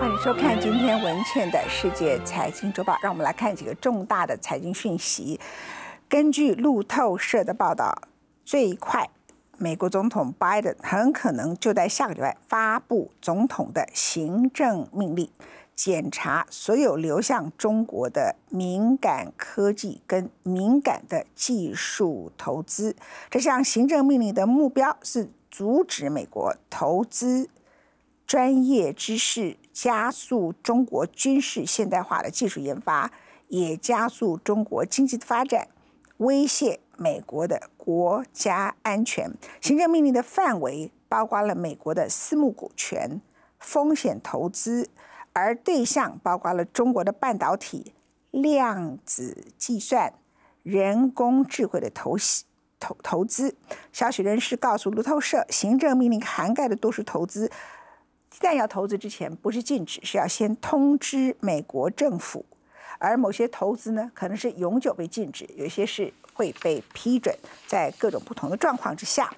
欢迎收看今天文倩的《世界财经周报》。让我们来看几个重大的财经讯息。根据路透社的报道，最快美国总统拜登很可能就在下个礼拜发布总统的行政命令，检查所有流向中国、的敏感科技跟敏感的技术投资。这项行政命令的目标是阻止美国投资专业知识。加速中国军事现代化的技术研发，也加速中国经济的发展，威胁美国的国家安全。行政命令的范围包括了美国的私募股权、风险投资，而对象包括了中国的半导体、量子计算、人工智能的投资。投投资。消息人士告诉路透社，行政命令涵盖的都是投资。旦要投资之前不是禁止，是要先通知美国政府。而某些投资呢，可能是永久被禁止，有些是会被批准，在各种不同的状况之下。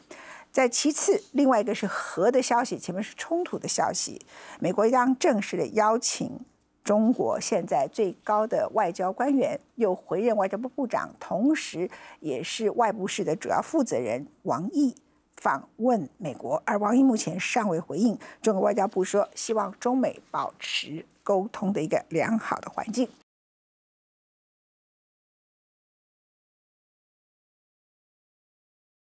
在其次，另外一个是和的消息，前面是冲突的消息。美国将正式的邀请中国现在最高的外交官员，又回任外交部部长，同时也是外事部的主要负责人王毅。访问美国，而王毅目前尚未回应。中国外交部说，希望中美保持沟通的一个良好的环境。